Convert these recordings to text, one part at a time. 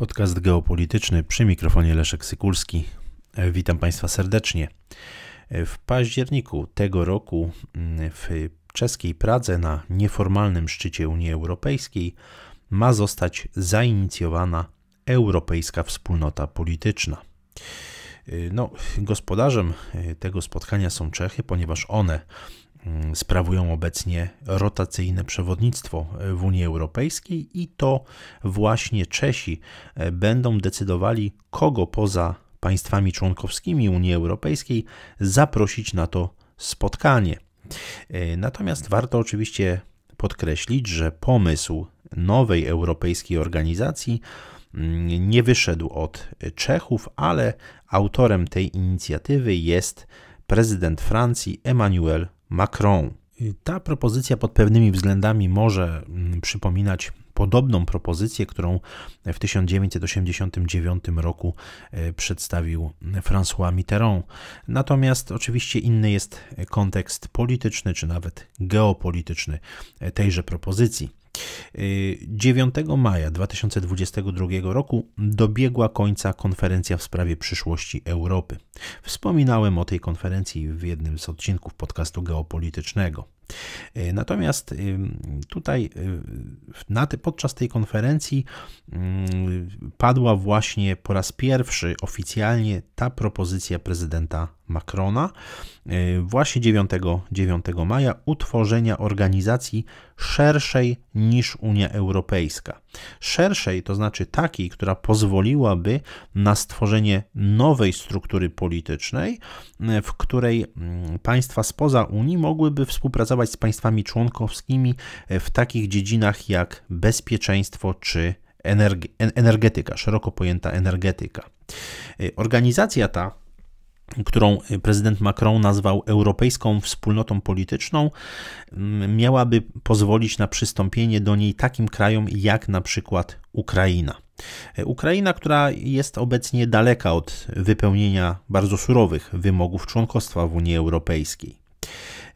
Podcast geopolityczny przy mikrofonie Leszek Sykulski. E, witam Państwa serdecznie. E, w październiku tego roku mm, w czeskiej Pradze na nieformalnym szczycie Unii Europejskiej ma zostać zainicjowana Europejska Wspólnota Polityczna. E, no, gospodarzem tego spotkania są Czechy, ponieważ one Mm, sprawują obecnie rotacyjne przewodnictwo e, w Unii Europejskiej i to właśnie Czesi e, będą decydowali, kogo poza państwami członkowskimi Unii Europejskiej zaprosić na to spotkanie. E, natomiast warto oczywiście podkreślić, że pomysł nowej europejskiej organizacji mm, nie wyszedł od Czechów, ale autorem tej inicjatywy jest prezydent Francji Emmanuel Macron. Ta propozycja pod pewnymi względami może mm, przypominać podobną propozycję, którą w 1989 roku e, przedstawił François Mitterrand. Natomiast oczywiście inny jest kontekst polityczny czy nawet geopolityczny e, tejże propozycji. 9 y, maja 2022 roku dobiegła końca konferencja w sprawie przyszłości Europy. Wspominałem o tej konferencji w jednym z odcinków podcastu geopolitycznego. E, natomiast y, tutaj y, na te, podczas tej konferencji mm, padła właśnie po raz pierwszy oficjalnie ta propozycja prezydenta Macrona e, właśnie 9, 9 maja utworzenia organizacji szerszej niż Unia Europejska. Szerszej, to znaczy takiej, która pozwoliłaby na stworzenie nowej struktury politycznej, w której mm, państwa spoza Unii mogłyby współpracować z państwami członkowskimi e, w takich dziedzinach jak bezpieczeństwo czy energetyka, szeroko pojęta energetyka. E, organizacja ta którą y, prezydent Macron nazwał Europejską Wspólnotą Polityczną, mm, miałaby pozwolić na przystąpienie do niej takim krajom jak na przykład Ukraina. E, Ukraina, która jest obecnie daleka od wypełnienia bardzo surowych wymogów członkostwa w Unii Europejskiej.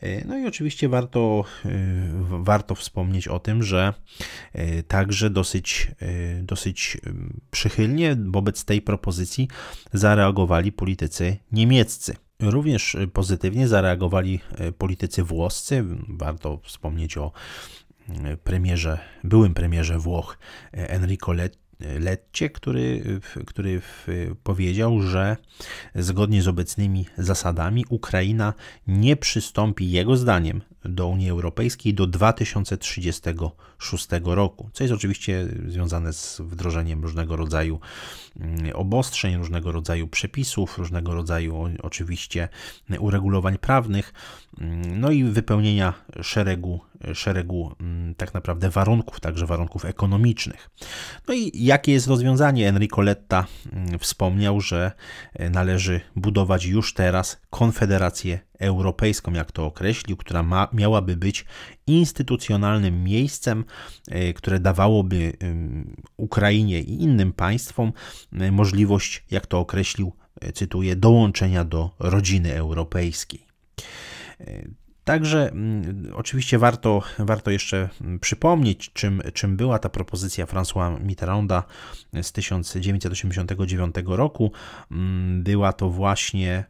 E, no i oczywiście warto, e, warto wspomnieć o tym, że e, także dosyć, dosyć przychylnie wobec tej propozycji zareagowali politycy niemieccy. Również pozytywnie zareagowali politycy włoscy. Warto wspomnieć o mm, premierze, byłym premierze Włoch Enrico Letti Letcie, który, który powiedział, że zgodnie z obecnymi zasadami Ukraina nie przystąpi jego zdaniem do Unii Europejskiej do 2036 roku, co jest oczywiście związane z wdrożeniem różnego rodzaju mm, obostrzeń, różnego rodzaju przepisów, różnego rodzaju oczywiście uregulowań prawnych, mm, no i wypełnienia szeregu szeregu mm, tak naprawdę warunków, także warunków ekonomicznych. No i jakie jest rozwiązanie? Enrico Letta mm, wspomniał, że e, należy budować już teraz konfederację europejską, jak to określił, która ma, miałaby być instytucjonalnym miejscem, e, które dawałoby Ukrainie i innym państwom e, możliwość, jak to określił, cytuję, dołączenia do rodziny europejskiej. Także mm, oczywiście warto, warto jeszcze mm, przypomnieć, czym, czym była ta propozycja François Mitterranda z 1989 roku. Mm, była to właśnie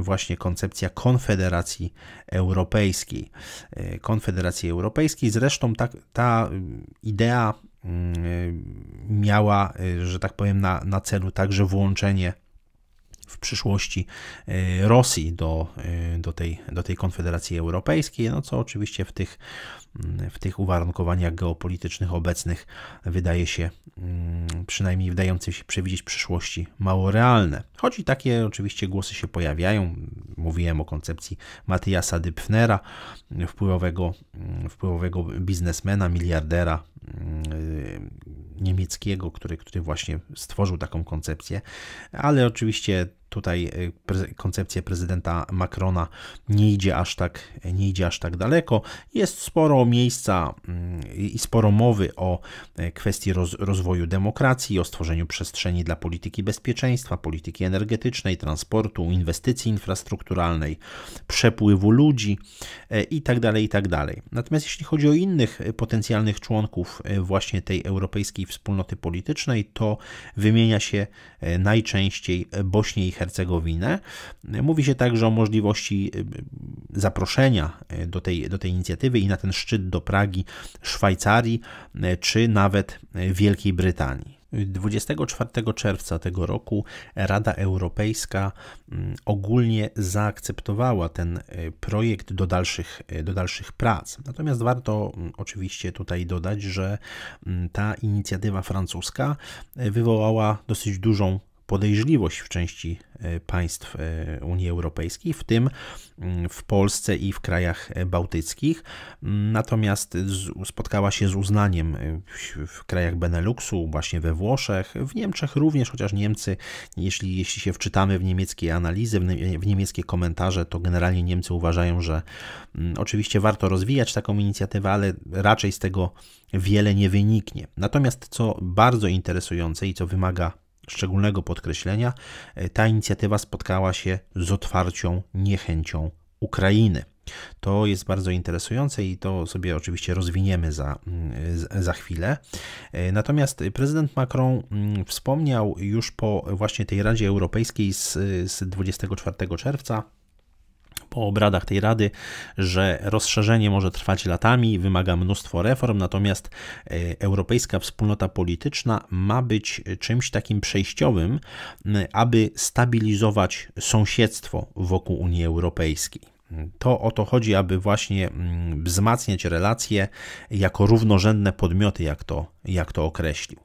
właśnie koncepcja Konfederacji Europejskiej. E, Konfederacji Europejskiej, zresztą tak, ta, ta idea miała, e, że tak powiem, na, na celu także włączenie w przyszłości y, Rosji do, y, do, tej, do tej Konfederacji Europejskiej, no co oczywiście w tych, mm, w tych uwarunkowaniach geopolitycznych obecnych wydaje się, mm, przynajmniej wydające się przewidzieć przyszłości, mało realne. Choć i takie oczywiście głosy się pojawiają. Mówiłem o koncepcji Matyjasa Dypfnera, wpływowego, mm, wpływowego biznesmena, miliardera y, niemieckiego, który, który właśnie stworzył taką koncepcję, ale oczywiście tutaj y, koncepcja prezydenta Macrona nie idzie aż tak, nie idzie aż tak daleko. Jest sporo miejsca mm, i sporo mowy o e, kwestii roz, rozwoju demokracji, o stworzeniu przestrzeni dla polityki bezpieczeństwa, polityki energetycznej, transportu, inwestycji infrastrukturalnej, przepływu ludzi itd. E, itd. Tak tak Natomiast jeśli chodzi o innych e, potencjalnych członków właśnie tej europejskiej wspólnoty politycznej, to wymienia się najczęściej Bośnię i Hercegowinę. Mówi się także o możliwości y, y, zaproszenia y, do tej, do tej inicjatywy i na ten szczyt do Pragi Szwajcarii czy nawet Wielkiej Brytanii. 24 czerwca tego roku Rada Europejska mm, ogólnie zaakceptowała ten projekt do dalszych, do dalszych prac. Natomiast warto mm, oczywiście tutaj dodać, że mm, ta inicjatywa francuska wywołała dosyć dużą podejrzliwość w części e, państw e, Unii Europejskiej, w tym mm, w Polsce i w krajach e, bałtyckich. Natomiast spotkała się z uznaniem w krajach Beneluxu, właśnie we Włoszech, w Niemczech również, chociaż Niemcy, jeśli, jeśli się wczytamy w niemieckie analizy, w niemieckie komentarze, to generalnie Niemcy uważają, że mm, oczywiście warto rozwijać taką inicjatywę, ale raczej z tego wiele nie wyniknie. Natomiast co bardzo interesujące i co wymaga szczególnego podkreślenia, e, ta inicjatywa spotkała się z otwarcią niechęcią Ukrainy. To jest bardzo interesujące i to sobie oczywiście rozwiniemy za, mm, za chwilę. E, natomiast prezydent Macron mm, wspomniał już po właśnie tej Radzie Europejskiej z, z 24 czerwca o obradach tej rady, że rozszerzenie może trwać latami, wymaga mnóstwo reform, natomiast e, Europejska Wspólnota Polityczna ma być e, czymś takim przejściowym, aby stabilizować sąsiedztwo wokół Unii Europejskiej. To o to chodzi, aby właśnie wzmacniać relacje jako równorzędne podmioty, jak to jak to określił.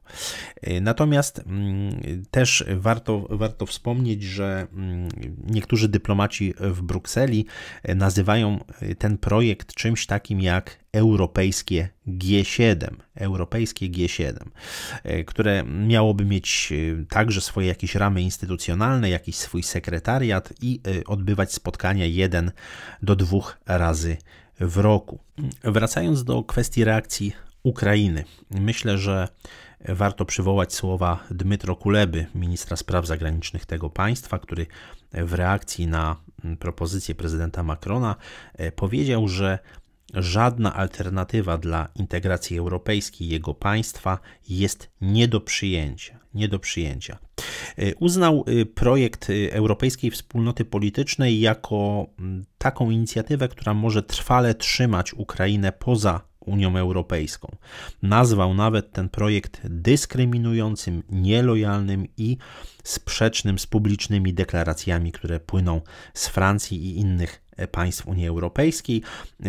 E, natomiast mm, też warto, warto wspomnieć, że mm, niektórzy dyplomaci w Brukseli e, nazywają e, ten projekt czymś takim jak europejskie G7, europejskie G7, które miałoby mieć także swoje jakieś ramy instytucjonalne, jakiś swój sekretariat i odbywać spotkania jeden do dwóch razy w roku. Wracając do kwestii reakcji Ukrainy. Myślę, że warto przywołać słowa Dmytro Kuleby, ministra spraw zagranicznych tego państwa, który w reakcji na mm, propozycję prezydenta Macrona e, powiedział, że żadna alternatywa dla integracji europejskiej jego państwa jest nie do przyjęcia. Nie do przyjęcia. E, uznał e, projekt Europejskiej Wspólnoty Politycznej jako mm, taką inicjatywę, która może trwale trzymać Ukrainę poza Unią Europejską. Nazwał nawet ten projekt dyskryminującym, nielojalnym i sprzecznym z publicznymi deklaracjami, które płyną z Francji i innych e, państw Unii Europejskiej,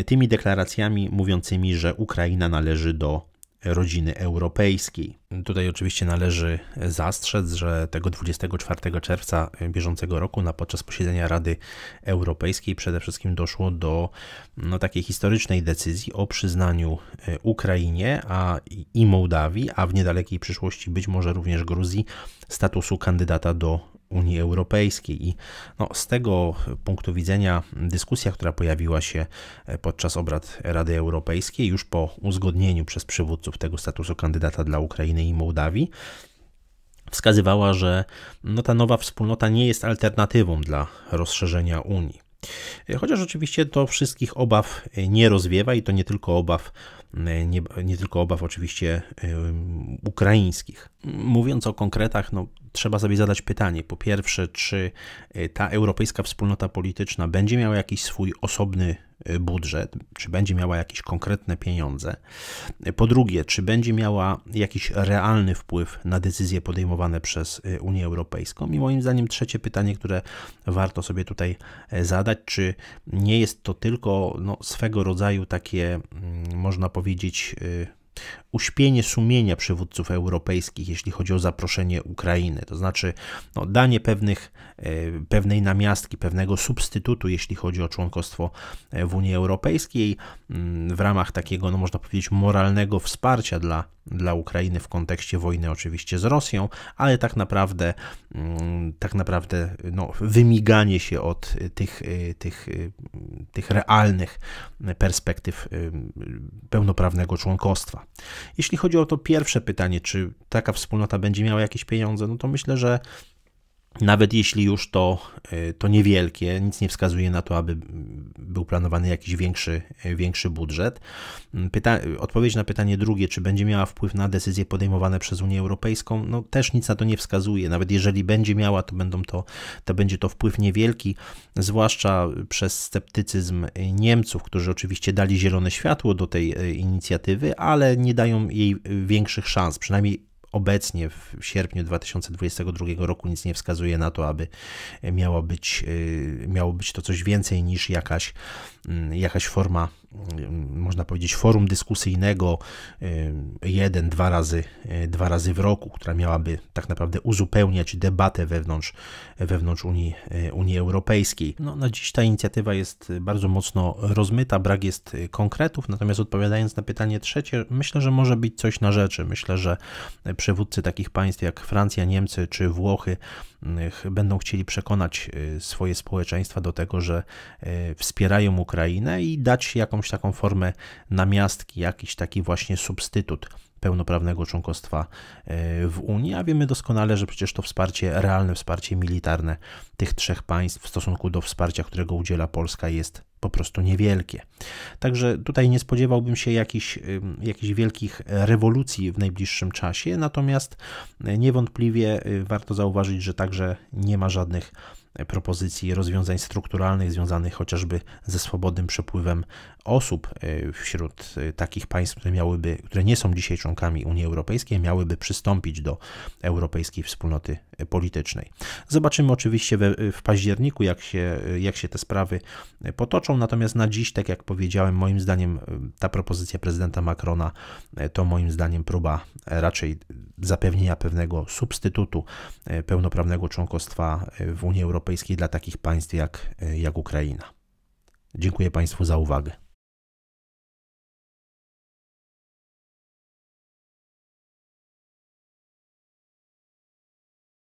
tymi deklaracjami mówiącymi, że Ukraina należy do rodziny europejskiej. Tutaj oczywiście należy zastrzec, że tego 24 czerwca bieżącego roku na podczas posiedzenia Rady Europejskiej przede wszystkim doszło do no, takiej historycznej decyzji o przyznaniu e, Ukrainie a, i Mołdawii, a w niedalekiej przyszłości być może również Gruzji statusu kandydata do Unii Europejskiej. I no, z tego punktu widzenia dyskusja, która pojawiła się e, podczas obrad Rady Europejskiej, już po uzgodnieniu przez przywódców tego statusu kandydata dla Ukrainy i Mołdawii, wskazywała, że no, ta nowa wspólnota nie jest alternatywą dla rozszerzenia Unii. E, chociaż oczywiście to wszystkich obaw e, nie rozwiewa i to nie tylko obaw, e, nie, nie tylko obaw oczywiście ukraińskich. Mówiąc o konkretach, no, trzeba sobie zadać pytanie. Po pierwsze, czy ta europejska wspólnota polityczna będzie miała jakiś swój osobny Y, budżet, czy będzie miała jakieś konkretne pieniądze. Po drugie, czy będzie miała jakiś realny wpływ na decyzje podejmowane przez y, Unię Europejską. I moim zdaniem trzecie pytanie, które warto sobie tutaj y, zadać, czy nie jest to tylko no, swego rodzaju takie, mm, można powiedzieć, uśpienie sumienia przywódców europejskich, jeśli chodzi o zaproszenie Ukrainy, to znaczy no, danie pewnych, e, pewnej namiastki, pewnego substytutu, jeśli chodzi o członkostwo e, w Unii Europejskiej, mm, w ramach takiego, no, można powiedzieć, moralnego wsparcia dla dla Ukrainy w kontekście wojny oczywiście z Rosją, ale tak naprawdę mm, tak naprawdę no, wymiganie się od tych, y, tych, y, tych realnych perspektyw y, pełnoprawnego członkostwa. Jeśli chodzi o to pierwsze pytanie, czy taka wspólnota będzie miała jakieś pieniądze, no to myślę, że nawet jeśli już to, y, to niewielkie, nic nie wskazuje na to, aby był planowany jakiś większy, y, większy budżet. Mm, pyta odpowiedź na pytanie drugie, czy będzie miała wpływ na decyzje podejmowane przez Unię Europejską, no też nic na to nie wskazuje. Nawet jeżeli będzie miała, to, będą to, to będzie to wpływ niewielki, zwłaszcza przez sceptycyzm Niemców, którzy oczywiście dali zielone światło do tej y, inicjatywy, ale nie dają jej większych szans, przynajmniej obecnie w sierpniu 2022 roku nic nie wskazuje na to, aby miało być, y, miało być to coś więcej niż jakaś, mm, jakaś forma Y, można powiedzieć, forum dyskusyjnego y, jeden, dwa razy, y, dwa razy w roku, która miałaby tak naprawdę uzupełniać debatę wewnątrz, wewnątrz Unii, Unii Europejskiej. No, na dziś ta inicjatywa jest bardzo mocno rozmyta, brak jest konkretów, natomiast odpowiadając na pytanie trzecie, myślę, że może być coś na rzeczy. Myślę, że przywódcy takich państw jak Francja, Niemcy czy Włochy będą chcieli przekonać swoje społeczeństwa do tego, że wspierają Ukrainę i dać jakąś jakąś taką formę namiastki, jakiś taki właśnie substytut pełnoprawnego członkostwa e, w Unii, a wiemy doskonale, że przecież to wsparcie, realne wsparcie militarne tych trzech państw w stosunku do wsparcia, którego udziela Polska, jest po prostu niewielkie. Także tutaj nie spodziewałbym się jakichś, jakichś wielkich rewolucji w najbliższym czasie, natomiast niewątpliwie y, warto zauważyć, że także nie ma żadnych propozycji rozwiązań strukturalnych związanych chociażby ze swobodnym przepływem osób e, wśród e, takich państw, które, miałyby, które nie są dzisiaj członkami Unii Europejskiej, miałyby przystąpić do Europejskiej Wspólnoty Politycznej. Zobaczymy oczywiście we, w październiku, jak się, jak się te sprawy e, potoczą, natomiast na dziś, tak jak powiedziałem, moim zdaniem ta propozycja prezydenta Macrona to moim zdaniem próba raczej zapewnienia pewnego substytutu pełnoprawnego członkostwa w Unii Europejskiej Europejskiej dla takich państw jak, e, jak Ukraina. Dziękuję Państwu za uwagę.